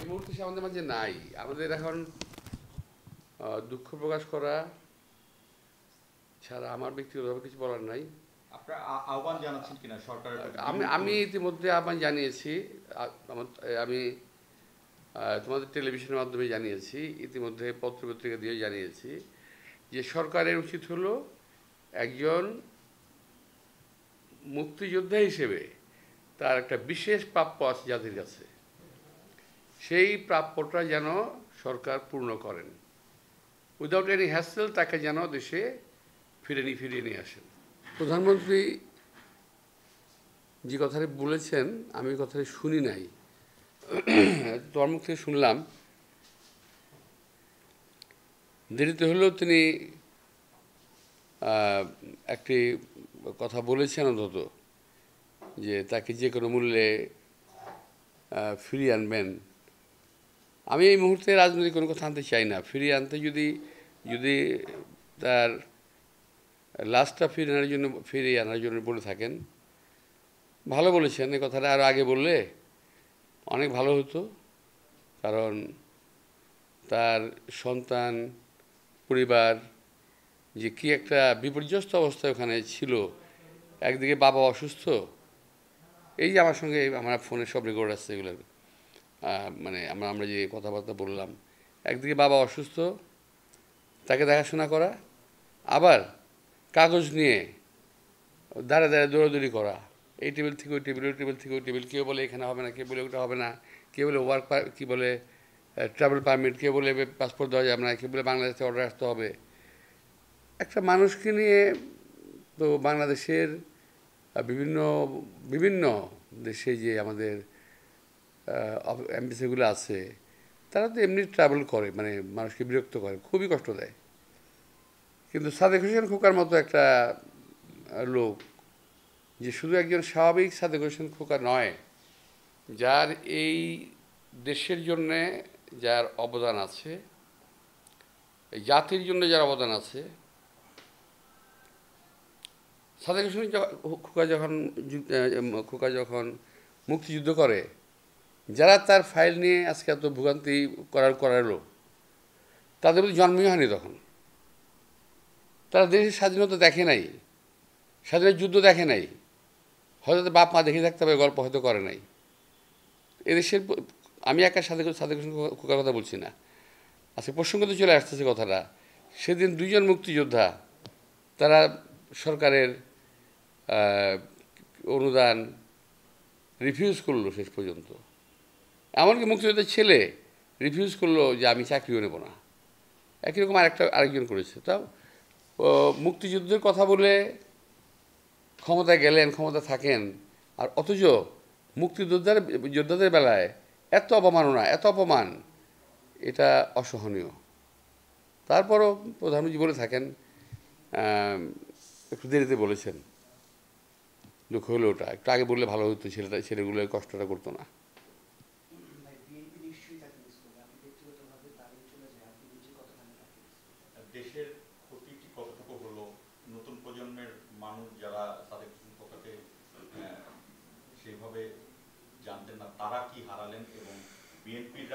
এই মুহূর্তে সে আমাদের মাঝে নাই আমাদের এখন দুঃখ প্রকাশ করা ছাড়া আমার ব্যক্তিগতভাবে কিছু বলার নাই আহ্বান জানাচ্ছেন কিনা আমি আমি ইতিমধ্যে আহ্বান জানিয়েছি আমি তোমাদের টেলিভিশনের মাধ্যমে জানিয়েছি ইতিমধ্যে পত্রপত্রিকা দিয়ে জানিয়েছি যে সরকারের উচিত হলো একজন মুক্তিযোদ্ধা হিসেবে তার একটা বিশেষ প্রাপ্য আছে জাতির কাছে সেই প্রাপ্যটা যেন সরকার পূর্ণ করেন উইদাউট এনি হ্যাসেল তাকে যেন দেশে ফিরে নিয়ে ফিরিয়ে নিয়ে আসেন প্রধানমন্ত্রী যে কথাটি বলেছেন আমি কথাটি শুনি নাই তোমার মুখ থেকে শুনলাম দেরিতে হলেও তিনি একটি কথা বলেছেন অন্তত যে তাকে যে কোনো মূল্যে ফিরিয়ে আনবেন আমি এই মুহূর্তে রাজনৈতিক কোনো কথা আনতে চাই না ফিরিয়ে আনতে যদি যদি তার লাস্টটা ফিরিয়ে আনার জন্য ফিরিয়ে আনার জন্য বলে থাকেন ভালো বলেছেন এই কথাটা আরও আগে বললে অনেক ভালো হতো কারণ তার সন্তান পরিবার যে কি একটা বিপর্যস্ত অবস্থা ওখানে ছিল একদিকে বাবা অসুস্থ এই যে আমার সঙ্গে আমার ফোনে সব রেকর্ড আসছে এগুলো মানে আমরা আমরা যে কথাবার্তা বললাম একদিকে বাবা অসুস্থ তাকে দেখাশোনা করা আবার কাগজ নিয়ে দাঁড়ে দাঁড়া দৌড়াদৌড়ি করা এই টেবিল থেকে ওই টেবিল ওই টেবিল থেকে ওই টেবিল কেউ বলে এখানে হবে না কেউ বলে ওটা হবে না কেউ বলে ওয়ার্ক কী বলে ট্রাভেল পারমিট কেউ বলে পাসপোর্ট দেওয়া যাবে না কেউ বলে বাংলাদেশে অর্ডার আসতে হবে একটা মানুষকে নিয়ে তো বাংলাদেশের বিভিন্ন বিভিন্ন দেশে যে আমাদের এমবিসিগুলো আছে তারা তো এমনি ট্রাভেল করে মানে মানুষকে বিরক্ত করে খুবই কষ্ট দেয় কিন্তু সাদেক হোসেন খোকার মতো একটা লোক যে শুধু একজন স্বাভাবিক সাদেক হোসেন খোকা নয় যার এই দেশের জন্যে যার অবদান আছে এই জাতির জন্য যার অবদান আছে সাদেক হোসেন খোকা যখন খোকা যখন মুক্তিযুদ্ধ করে যারা তার ফাইল নিয়ে আজকে এত ভোগান্তি করার করালো তাদের মধ্যে জন্মই হয়নি তখন তারা দেশের স্বাধীনতা দেখে নাই স্বাধীনতা যুদ্ধ দেখে নাই হয়তো বাপ মা দেখে থাকতে হবে গল্প হয়তো করে নাই এদেশের আমি একা সাদেক সাদেক খোকার কথা বলছি না আজকে তো চলে আসতেছে কথাটা সেদিন দুইজন মুক্তিযোদ্ধা তারা সরকারের অনুদান রিফিউজ করলো শেষ পর্যন্ত এমনকি মুক্তিযোদ্ধার ছেলে রিফিউজ করলো যে আমি চাকরিও নেব না একই রকম আরেকটা আরেকজন করেছে তাও মুক্তিযুদ্ধের কথা বলে ক্ষমতা গেলেন ক্ষমতা থাকেন আর অথচ মুক্তিযোদ্ধার যোদ্ধাদের বেলায় এত অপমাননা এত অপমান এটা অসহনীয় তারপরও প্রধানমন্ত্রী বলে থাকেন একটু দেরিতে বলেছেন দুঃখ হলো ওটা একটু আগে বললে ভালো হতো ছেলেটা ছেলেগুলো কষ্টটা করতো না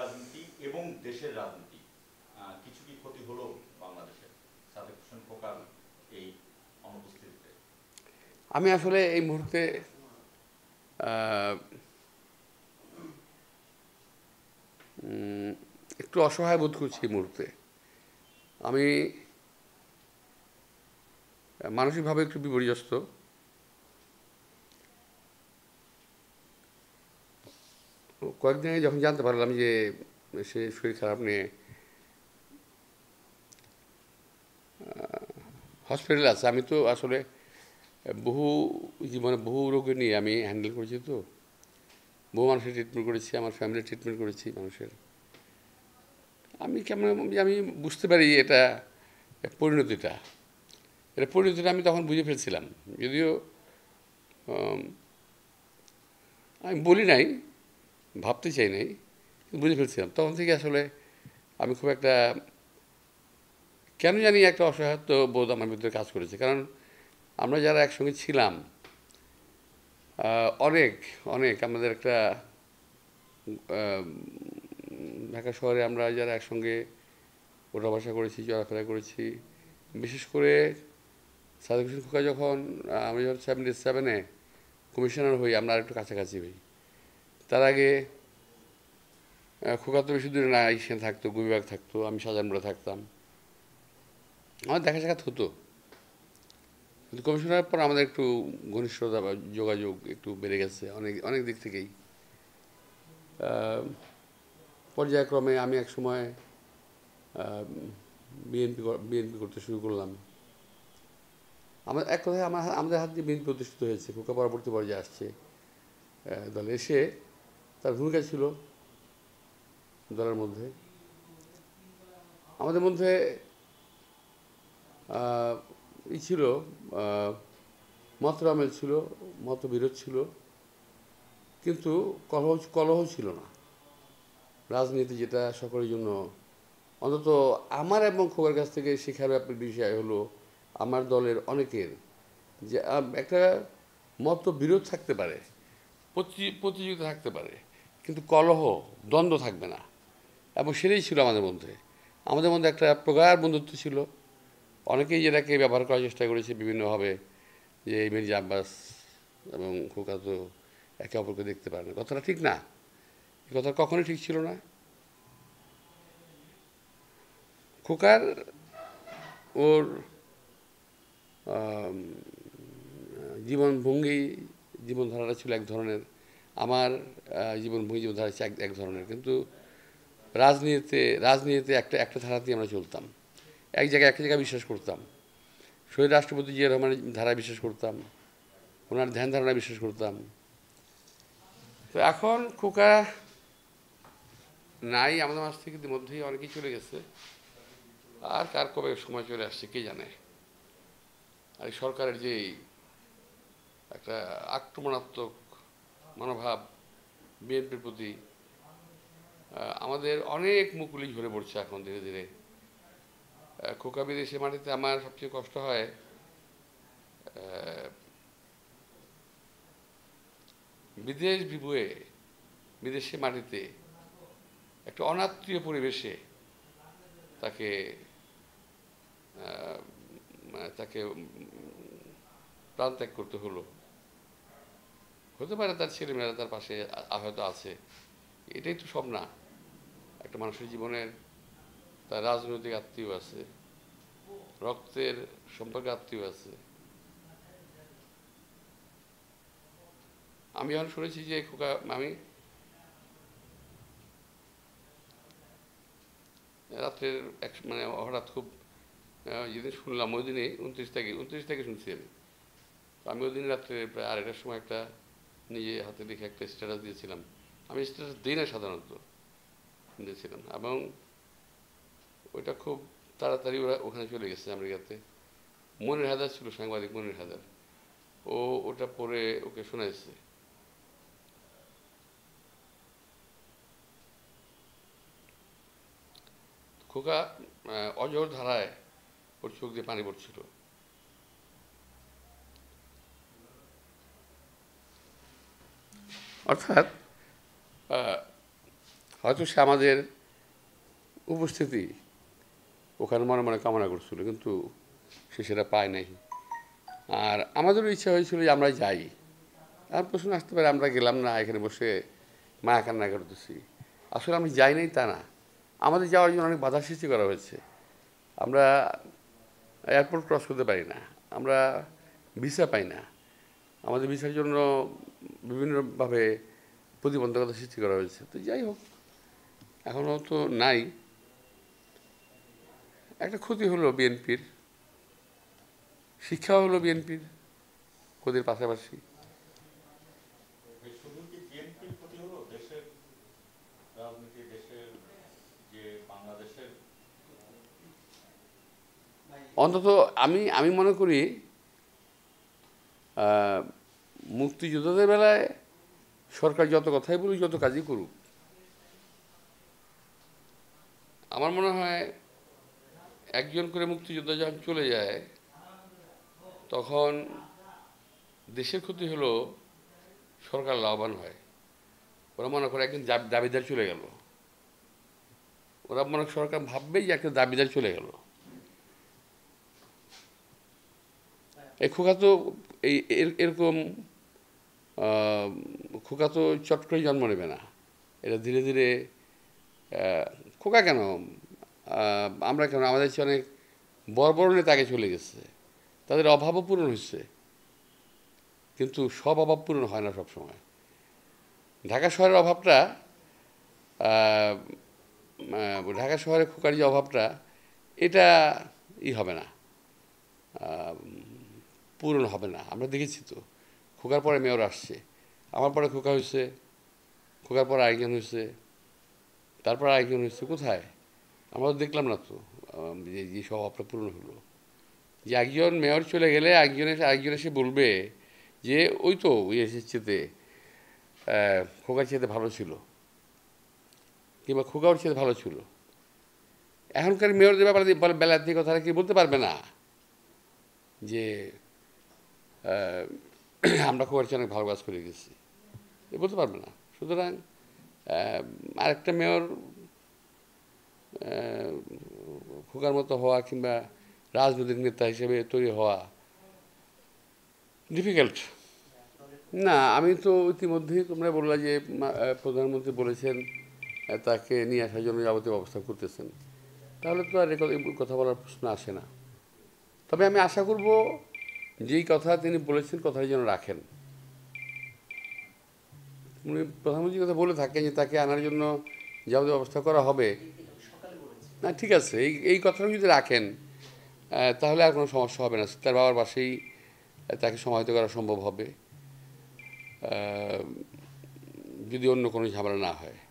রাজনীতি এবং দেশের রাজনীতি কিছু কি ক্ষতি হলো বাংলাদেশের সাদেক হোসেন ফোকাল এই অনুপস্থিতিতে আমি আসলে এই মুহূর্তে একটু অসহায় বোধ করছি এই মুহূর্তে আমি মানসিকভাবে একটু বিপর্যস্ত কয়েকদিন আগে যখন জানতে পারলাম যে সে শরীর খারাপ নিয়ে হসপিটালে আছে আমি তো আসলে বহু জীবনে বহু রোগে নিয়ে আমি হ্যান্ডেল করেছি তো বহু মানুষের ট্রিটমেন্ট করেছি আমার ফ্যামিলির ট্রিটমেন্ট করেছি মানুষের আমি কেমন আমি বুঝতে পারি এটা পরিণতিটা এটা পরিণতিটা আমি তখন বুঝে ফেলছিলাম যদিও আমি বলি নাই ভাবতে চাই নাই বুঝে ফেলছিলাম তখন থেকে আসলে আমি খুব একটা কেন জানি একটা অসহায়ত্ব বোধ আমার ভিতরে কাজ করেছে কারণ আমরা যারা একসঙ্গে ছিলাম অনেক অনেক আমাদের একটা ঢাকা শহরে আমরা যারা একসঙ্গে ওঠা বাসা করেছি চলাফেরা করেছি বিশেষ করে সাদেক খোকা যখন আমি যখন সেভেন্টি সেভেনে কমিশনার হই আমরা আর একটু কাছাকাছি হই তার আগে খোকা তো বেশি দূরে না এসে থাকতো গুবিবাগ থাকতো আমি সাজানপুরে থাকতাম আমার দেখা সাক্ষাৎ হতো কিন্তু কমিশনার পর আমাদের একটু ঘনিষ্ঠতা বা যোগাযোগ একটু বেড়ে গেছে অনেক অনেক দিক থেকেই পর্যায়ক্রমে আমি এক সময় বিএনপি বিএনপি করতে শুরু করলাম আমার এক কথায় আমার আমাদের হাত দিয়ে বিএনপি প্রতিষ্ঠিত হয়েছে খোকা পরবর্তী পর্যায়ে আসছে দলে এসে তার ভূমিকা ছিল দলের মধ্যে আমাদের মধ্যে ই ছিল মতরামেল ছিল মতবিরোধ ছিল কিন্তু কলহ কলহ ছিল না রাজনীতি যেটা সকলের জন্য অন্তত আমার এবং খবর কাছ থেকে শেখার ব্যাপার বিষয় হলো আমার দলের অনেকের যে একটা মতবিরোধ থাকতে পারে প্রতিযোগিতা থাকতে পারে কিন্তু কলহ দ্বন্দ্ব থাকবে না এবং সেটাই ছিল আমাদের মধ্যে আমাদের মধ্যে একটা প্রগাঢ় বন্ধুত্ব ছিল অনেকেই যেটাকে ব্যবহার করার চেষ্টা করেছে বিভিন্নভাবে যে এই মির্জা আব্বাস এবং খোকা তো একে অপরকে দেখতে পারে না কথাটা ঠিক না এই কথা কখনোই ঠিক ছিল না খোকার ওর জীবনভঙ্গি জীবনধারাটা ছিল এক ধরনের আমার ভূমি জীবন ধারা হচ্ছে এক ধরনের কিন্তু রাজনীতিতে রাজনীতিতে একটা একটা ধারাতেই আমরা চলতাম এক জায়গায় একটা জায়গায় বিশ্বাস করতাম শহীদ রাষ্ট্রপতি জিয়া রহমানের ধারায় বিশ্বাস করতাম ওনার ধ্যান ধারণায় বিশ্বাস করতাম তো এখন খোকা নাই আমাদের মাস থেকে ইতিমধ্যেই অনেকেই চলে গেছে আর কার কবে সময় চলে আসছে কে জানে আর সরকারের যে একটা আক্রমণাত্মক মনোভাব বিএনপির প্রতি আমাদের অনেক মুকুলি ঝরে পড়ছে এখন ধীরে ধীরে খোকা বিদেশে মাটিতে আমার সবচেয়ে কষ্ট হয় বিদেশ বিভুয়ে বিদেশে মাটিতে একটা অনাত্মীয় পরিবেশে তাকে তাকে প্রাণ ত্যাগ করতে হলো হতে পারে তার ছেলেমেয়েরা তার পাশে আহত আছে এটাই তো সব না একটা মানুষের জীবনের তার রাজনৈতিক আত্মীয় আছে রক্তের সম্পর্কে আত্মীয় আছে আমি এখন শুনেছি যে খোকা আমি রাত্রের এক মানে হঠাৎ খুব যেদিন শুনলাম ওই দিনে উনত্রিশ তারিখে উনত্রিশ তারিখে শুনছি আমি আমি ওই দিন রাত্রে প্রায় আড়াইটার সময় একটা নিজে হাতে লিখে একটা স্ট্যাটাস দিয়েছিলাম আমি স্ট্যাটাস দিই না সাধারণত দিয়েছিলাম এবং ওইটা খুব তাড়াতাড়ি ওরা ওখানে চলে গেছে আমেরিকাতে মনির হাজার ছিল সাংবাদিক মনির হাজার ও ওটা পরে ওকে শোনাইছে খোকা অজর ধারায় ওর চোখ দিয়ে পানি পড়ছিল অর্থাৎ হয়তো সে আমাদের উপস্থিতি ওখানে মনে মনে কামনা করছিল কিন্তু সে সেটা পায় নাই আর আমাদেরও ইচ্ছা হয়েছিল যে আমরা যাই আর প্রশ্ন আসতে পারে আমরা গেলাম না এখানে বসে মায়া কান্না করতেছি আসলে আমি যাই নাই তা না আমাদের যাওয়ার জন্য অনেক বাধা সৃষ্টি করা হয়েছে আমরা এয়ারপোর্ট ক্রস করতে পারি না আমরা ভিসা পাই না আমাদের বিষয়ের জন্য বিভিন্নভাবে প্রতিবন্ধকতা সৃষ্টি করা হয়েছে তো যাই হোক এখনও তো নাই একটা ক্ষতি হলো বিএনপির শিক্ষা হলো বিএনপির ক্ষতির পাশাপাশি অন্তত আমি আমি মনে করি মুক্তিযোদ্ধাদের বেলায় সরকার যত কথাই বলুক যত কাজই করুক আমার মনে হয় একজন করে মুক্তিযোদ্ধা যখন চলে যায় তখন দেশের ক্ষতি হলো সরকার লাভবান হয় ওরা মনে করে একজন দাবিদার চলে গেল ওরা মনে সরকার ভাববে যে একটা দাবিদার চলে গেলো এই খোকা তো এই এরকম খোকা তো চট করে জন্ম নেবে না এটা ধীরে ধীরে খোকা কেন আমরা কেন আমাদের দেশে অনেক বড় বড় চলে গেছে তাদের অভাবও পূরণ হচ্ছে কিন্তু সব অভাব পূরণ হয় না সবসময় ঢাকা শহরের অভাবটা ঢাকা শহরে খোকার যে অভাবটা এটা ই হবে না পূরণ হবে না আমরা দেখেছি তো খোকার পরে মেয়র আসছে আমার পরে খোকা হয়েছে খোকার পরে আরেকজন হয়েছে তারপর আরেকজন হয়েছে কোথায় আমরা দেখলাম না তো যে যে সব পূরণ হলো যে একজন মেয়র চলে গেলে একজন এসে আরেকজন এসে বলবে যে ওই তো ওই চেতে খোকার চেতে ভালো ছিল কিংবা খোকাওর চেতে ভালো ছিল এখনকার মেয়রদের ব্যাপারে বেলার দিয়ে কথাটা কি বলতে পারবে না যে আমরা খুব একটা অনেক ভালো কাজ করে গেছি এ বলতে পারবে না সুতরাং আরেকটা মেয়র খোকার মতো হওয়া কিংবা রাজনৈতিক নেতা হিসেবে তৈরি হওয়া ডিফিকাল্ট না আমি তো ইতিমধ্যেই তোমরা বললে যে প্রধানমন্ত্রী বলেছেন তাকে নিয়ে আসার জন্য যাবতীয় ব্যবস্থা করতেছেন তাহলে তো আর কথা বলার প্রশ্ন আসে না তবে আমি আশা করবো যেই কথা তিনি বলেছেন কথাই যেন রাখেন উনি প্রধানমন্ত্রীর কথা বলে থাকেন যে তাকে আনার জন্য যাবতীয় ব্যবস্থা করা হবে না ঠিক আছে এই এই কথাটা যদি রাখেন তাহলে আর কোনো সমস্যা হবে না তার বাবার বাসেই তাকে সমাহিত করা সম্ভব হবে যদি অন্য কোনো ঝামেলা না হয়